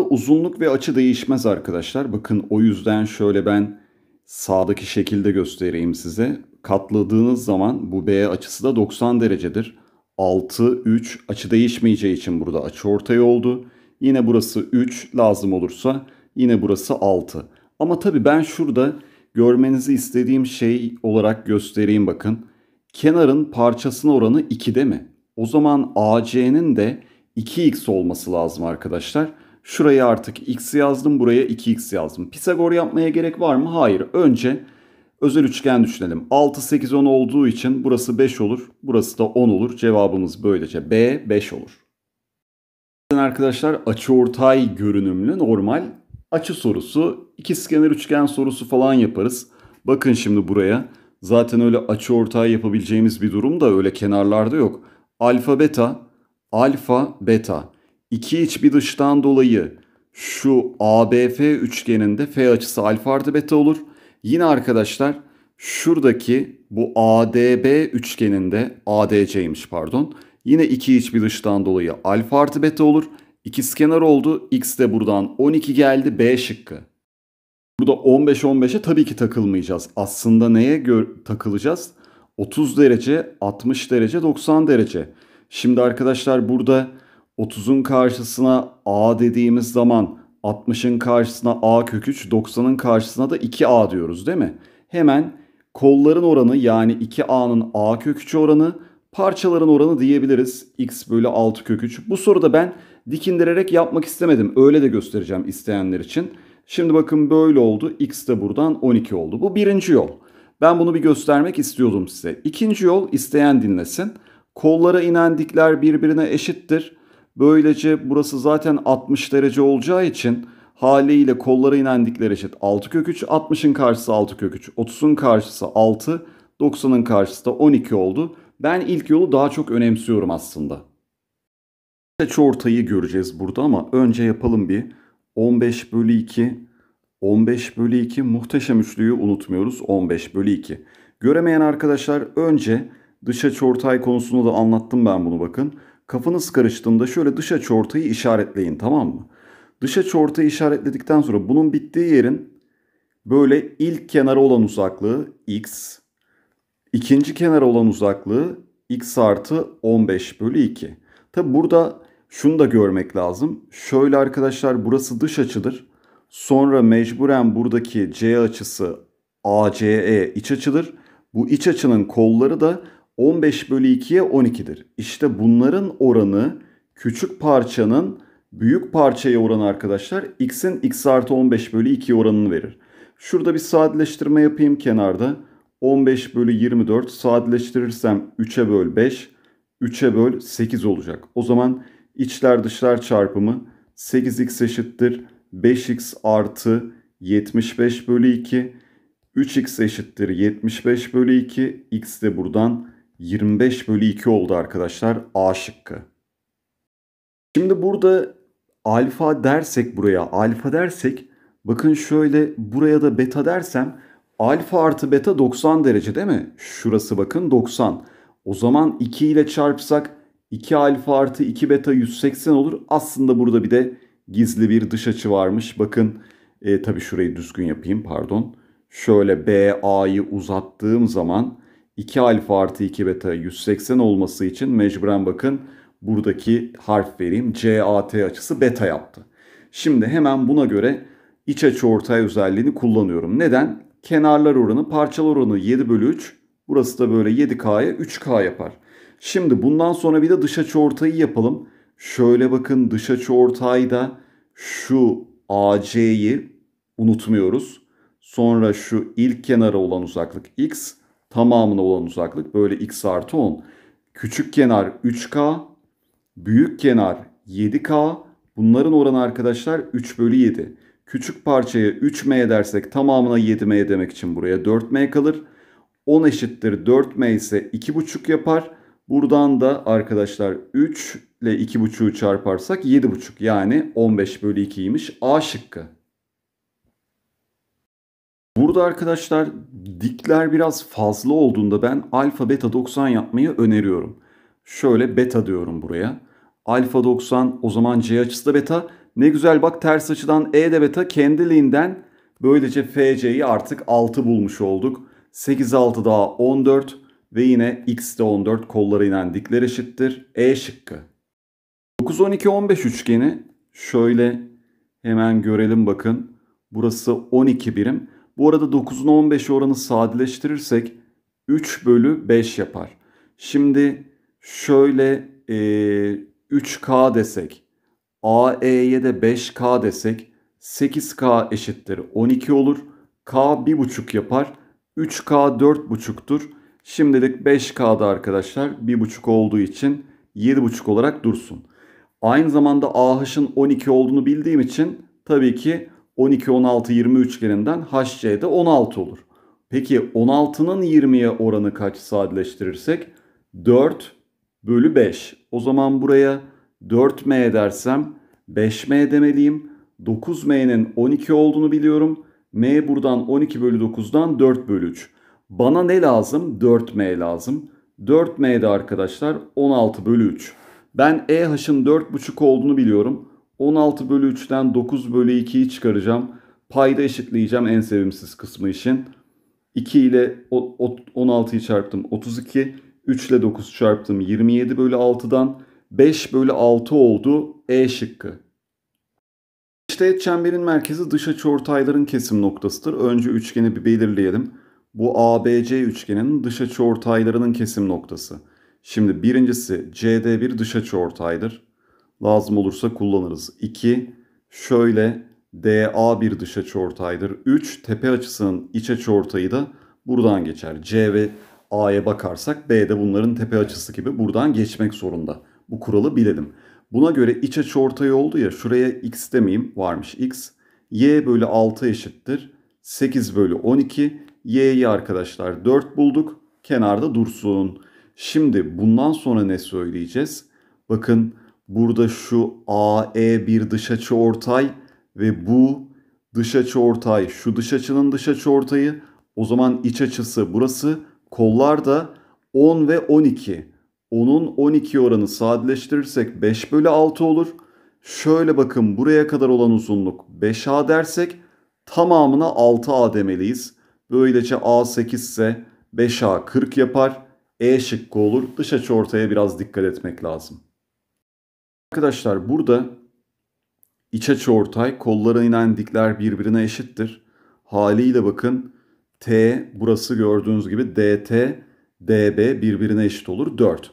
Uzunluk ve açı değişmez arkadaşlar. Bakın o yüzden şöyle ben sağdaki şekilde göstereyim size. Katladığınız zaman bu B açısı da 90 derecedir. 6, 3 açı değişmeyeceği için burada açı ortaya oldu. Yine burası 3 lazım olursa yine burası 6. Ama tabii ben şurada görmenizi istediğim şey olarak göstereyim bakın. Kenarın parçasının oranı 2 değil mi? O zaman AC'nin de 2x olması lazım arkadaşlar. Şuraya artık x yazdım, buraya 2x yazdım. Pisagor yapmaya gerek var mı? Hayır. Önce özel üçgen düşünelim. 6, 8, 10 olduğu için burası 5 olur. Burası da 10 olur. Cevabımız böylece B, 5 olur. Arkadaşlar açıortay görünümlü normal açı sorusu, ikizkenar üçgen sorusu falan yaparız. Bakın şimdi buraya. Zaten öyle açıortay yapabileceğimiz bir durum da öyle kenarlarda yok. Alfa beta, alfa beta. 2 iç bir dıştan dolayı şu ABF üçgeninde F açısı alfa artı beta olur. Yine arkadaşlar şuradaki bu ADB üçgeninde ADC'ymiş pardon. Yine iki iç bir dıştan dolayı alfa artı beta olur. İkizkenar oldu. X de buradan 12 geldi. B şıkkı. Burada 15-15'e tabii ki takılmayacağız. Aslında neye takılacağız? 30 derece, 60 derece, 90 derece. Şimdi arkadaşlar burada 30'un karşısına a dediğimiz zaman 60'ın karşısına a kök 3, 90'ın karşısına da 2a diyoruz değil mi? Hemen kolların oranı yani 2a'nın a kök 3 oranı parçaların oranı diyebiliriz. x bölü 6 kök 3. Bu soruda ben dikindirerek yapmak istemedim. Öyle de göstereceğim isteyenler için. Şimdi bakın böyle oldu. x de buradan 12 oldu. Bu birinci yol. Ben bunu bir göstermek istiyordum size. İkinci yol isteyen dinlesin. Kollara inendikler birbirine eşittir. Böylece burası zaten 60 derece olacağı için haliyle kollara inendikleri eşit 6 kök 3, 60'ın karşısı 6 kök 3, 30'un karşısı 6, 90'ın karşısı da 12 oldu. Ben ilk yolu daha çok önemsiyorum aslında. Kaç ortayı göreceğiz burada ama önce yapalım bir 15 bölü 2, 15 bölü 2 muhteşem üçlüyü unutmuyoruz 15 bölü 2. Göremeyen arkadaşlar önce dış açı ortay konusunda da anlattım ben bunu bakın. Kafanız karıştığında şöyle dış açı ortayı işaretleyin tamam mı? Dış açı ortayı işaretledikten sonra bunun bittiği yerin böyle ilk kenara olan uzaklığı x, ikinci kenara olan uzaklığı x artı 15 bölü 2. Tabi burada şunu da görmek lazım. Şöyle arkadaşlar burası dış açıdır. Sonra mecburen buradaki C açısı ACE iç açıdır. Bu iç açının kolları da 15 bölü 2'ye 12'dir. İşte bunların oranı küçük parçanın büyük parçaya oranı arkadaşlar x'in x artı 15 bölü 2 oranını verir. Şurada bir sadeleştirme yapayım kenarda. 15 bölü 24 sadeleştirirsem 3'e böl 5, 3'e böl 8 olacak. O zaman içler dışlar çarpımı 8x eşittir 5x artı 75 bölü 2. 3x eşittir 75 bölü 2. x de buradan 25 bölü 2 oldu arkadaşlar A şıkkı. Şimdi burada alfa dersek buraya alfa dersek bakın şöyle buraya da beta dersem alfa artı beta 90 derece değil mi? Şurası bakın 90. O zaman 2 ile çarpsak 2 alfa artı 2 beta 180 olur. Aslında burada bir de gizli bir dış açı varmış. Bakın e, tabii şurayı düzgün yapayım pardon. Şöyle BA'yı uzattığım zaman 2 alfa artı 2 beta 180 olması için mecburen bakın buradaki harf vereyim. CAT açısı beta yaptı. Şimdi hemen buna göre iç açı ortay özelliğini kullanıyorum. Neden? Kenarlar oranı parçalar oranı 7 bölü 3. Burası da böyle 7K'ya 3K yapar. Şimdi bundan sonra bir de dış açı ortayı yapalım. Şöyle bakın dış açı ortayda şu AC'yi unutmuyoruz. Sonra şu ilk kenara olan uzaklık X tamamına olan uzaklık böyle x artı 10. Küçük kenar 3k, büyük kenar 7k. Bunların oranı arkadaşlar 3 bölü 7. Küçük parçaya 3m dersek tamamına 7m demek için buraya 4m kalır. 10 eşittir 4m ise 2,5 yapar. Buradan da arkadaşlar 3 ile 2,5'u çarparsak 7,5 yani 15 bölü 2'ymiş A şıkkı. Burada arkadaşlar dikler biraz fazla olduğunda ben alfa beta 90 yapmayı öneriyorum. Şöyle beta diyorum buraya. Alfa 90 o zaman C açısı da beta. Ne güzel bak ters açıdan E de beta kendiliğinden böylece FC'yi artık 6 bulmuş olduk. 8 6 daha 14 ve yine X de 14 kollara inen dikler eşittir. E şıkkı. 9 12 15 üçgeni şöyle hemen görelim bakın. Burası 12 birim. Bu arada 9'un 15 oranı sadeleştirirsek 3 bölü 5 yapar. Şimdi şöyle e, 3K desek AE'ye de 5K desek 8K eşittir 12 olur. K 1,5 yapar. 3K 4,5'tur. Şimdilik 5K'da arkadaşlar 1,5 olduğu için 7,5 olarak dursun. Aynı zamanda AH'ın 12 olduğunu bildiğim için tabii ki 12, 16, 20 üçgeninden HC'de 16 olur. Peki 16'nın 20'ye oranı kaç sadeleştirirsek? 4 bölü 5. O zaman buraya 4M dersem 5M demeliyim. 9M'nin 12 olduğunu biliyorum. M buradan 12 bölü 9'dan 4 bölü 3. Bana ne lazım? 4M lazım. 4M'de arkadaşlar 16 bölü 3. Ben EH'ın 4,5 olduğunu biliyorum. 16 bölü 3'ten 9 bölü 2'yi çıkaracağım. Payda eşitleyeceğim en sevimsiz kısmı için. 2 ile 16'yı çarptım 32. 3 ile 9 çarptım 27 bölü 6'dan. 5 bölü 6 oldu E şıkkı. İşte çemberin merkezi dış açıortayların kesim noktasıdır. Önce üçgeni bir belirleyelim. Bu ABC üçgeninin dış açıortaylarının kesim noktası. Şimdi birincisi CD1 dış açıortaydır lazım olursa kullanırız. 2. Şöyle DA bir dış açı ortaydır. 3. Tepe açısının iç açı ortayı da buradan geçer. C ve A'ya bakarsak B de bunların tepe açısı gibi buradan geçmek zorunda. Bu kuralı bilelim. Buna göre iç açı ortayı oldu ya şuraya x demeyeyim varmış x. Y bölü 6 eşittir. 8 bölü 12. Y'yi arkadaşlar 4 bulduk. Kenarda dursun. Şimdi bundan sonra ne söyleyeceğiz? Bakın Burada şu AE bir dış açı ortay ve bu dış açı ortay şu dış açının dış açı ortayı. O zaman iç açısı burası. Kollar da 10 ve 12. 10'un 12 oranı sadeleştirirsek 5 bölü 6 olur. Şöyle bakın buraya kadar olan uzunluk 5A dersek tamamına 6A demeliyiz. Böylece A 8 ise 5A 40 yapar. E şıkkı olur. Dış açı ortaya biraz dikkat etmek lazım. Arkadaşlar burada iç açı ortay, kollara inen dikler birbirine eşittir. Haliyle bakın T burası gördüğünüz gibi DT, DB birbirine eşit olur 4.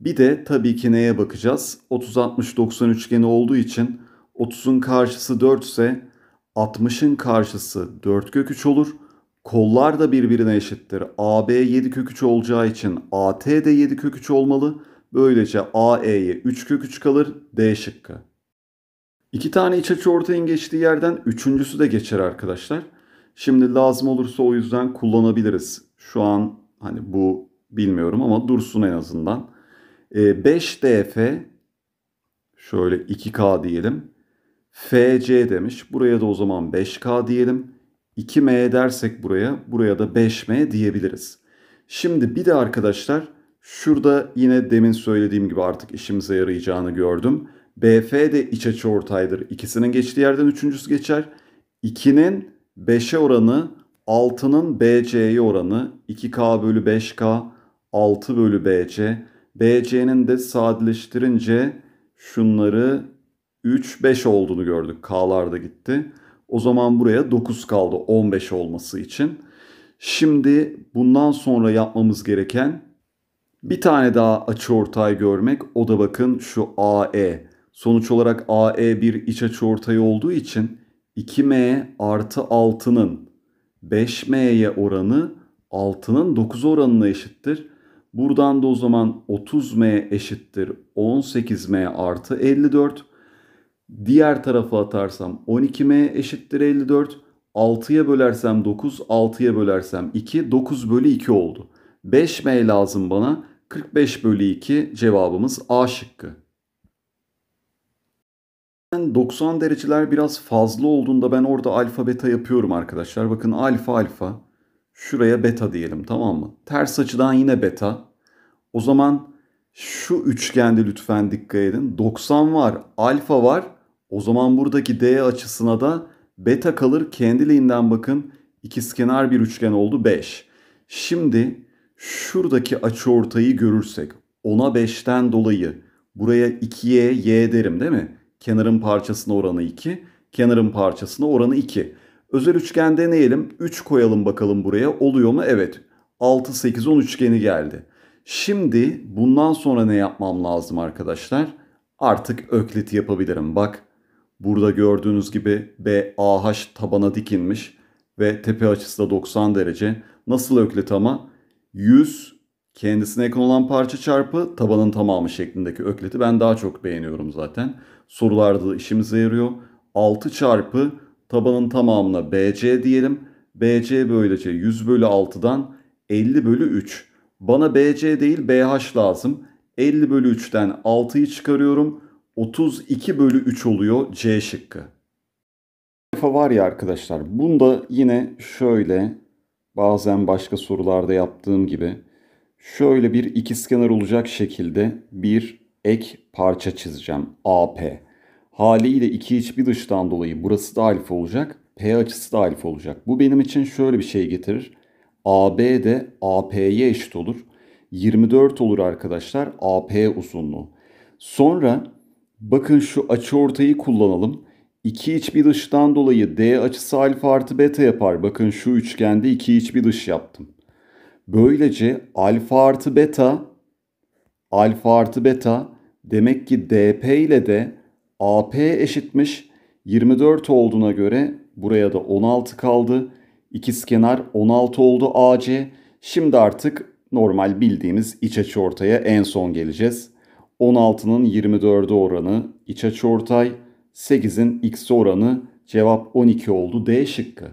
Bir de tabii ki neye bakacağız? 30-60-90 üçgeni olduğu için 30'un karşısı 4 ise 60'ın karşısı 4 kök 3 olur. Kollar da birbirine eşittir. AB 7 kök 3 olacağı için AT de 7 kök 3 olmalı. Böylece şey, AE'ye 3 kök 3 kalır D şıkkı. İki tane iç açı ortayın geçtiği yerden üçüncüsü de geçer arkadaşlar. Şimdi lazım olursa o yüzden kullanabiliriz. Şu an hani bu bilmiyorum ama dursun en azından. E, 5DF şöyle 2K diyelim. FC demiş. Buraya da o zaman 5K diyelim. 2M dersek buraya, buraya da 5M diyebiliriz. Şimdi bir de arkadaşlar Şurada yine demin söylediğim gibi artık işimize yarayacağını gördüm. BF de iç açı ortaydır. İkisinin geçtiği yerden üçüncüsü geçer. 2'nin 5'e oranı 6'nın BC'ye oranı 2K bölü 5K 6 bölü BC. BC'nin de sadeleştirince şunları 3, 5 olduğunu gördük. K'lar da gitti. O zaman buraya 9 kaldı 15 olması için. Şimdi bundan sonra yapmamız gereken bir tane daha açıortay görmek o da bakın şu AE. Sonuç olarak AE bir iç açıortay olduğu için 2M artı 6'nın 5M'ye oranı 6'nın 9 oranına eşittir. Buradan da o zaman 30M eşittir 18M artı 54. Diğer tarafa atarsam 12M eşittir 54. 6'ya bölersem 9, 6'ya bölersem 2, 9 bölü 2 oldu. 5M lazım bana. 45 bölü 2 cevabımız A şıkkı. 90 dereceler biraz fazla olduğunda ben orada alfa beta yapıyorum arkadaşlar. Bakın alfa alfa. Şuraya beta diyelim tamam mı? Ters açıdan yine beta. O zaman şu üçgende lütfen dikkat edin. 90 var, alfa var. O zaman buradaki D açısına da beta kalır. Kendiliğinden bakın ikizkenar bir üçgen oldu 5. Şimdi şuradaki açıortayı görürsek ona 5'ten dolayı buraya 2'ye y derim değil mi? Kenarın parçasına oranı 2, kenarın parçasına oranı 2. Özel üçgen deneyelim. 3 koyalım bakalım buraya. Oluyor mu? Evet. 6, 8, 10 üçgeni geldi. Şimdi bundan sonra ne yapmam lazım arkadaşlar? Artık öklit yapabilirim. Bak burada gördüğünüz gibi BAH tabana dikinmiş ve tepe açısı da 90 derece. Nasıl öklit ama? 100 kendisine yakın olan parça çarpı tabanın tamamı şeklindeki ökleti ben daha çok beğeniyorum zaten. Sorularda da işimize yarıyor. 6 çarpı tabanın tamamına BC diyelim. BC böylece 100 bölü 6'dan 50 bölü 3. Bana BC değil BH lazım. 50 bölü 3'ten 6'yı çıkarıyorum. 32 bölü 3 oluyor C şıkkı. Var ya arkadaşlar bunda yine şöyle bazen başka sorularda yaptığım gibi şöyle bir ikizkenar olacak şekilde bir ek parça çizeceğim. AP. Haliyle iki iç bir dıştan dolayı burası da alfa olacak. P açısı da alfa olacak. Bu benim için şöyle bir şey getirir. AB de AP'ye eşit olur. 24 olur arkadaşlar AP uzunluğu. Sonra bakın şu açı ortayı kullanalım. İki iç bir dıştan dolayı D açısı alfa artı beta yapar. Bakın şu üçgende iki iç bir dış yaptım. Böylece alfa artı beta alfa artı beta demek ki dp ile de ap eşitmiş 24 olduğuna göre buraya da 16 kaldı. İkizkenar 16 oldu AC. Şimdi artık normal bildiğimiz iç açı ortaya en son geleceğiz. 16'nın 24'e oranı iç açı ortay. 8'in x oranı cevap 12 oldu D şıkkı.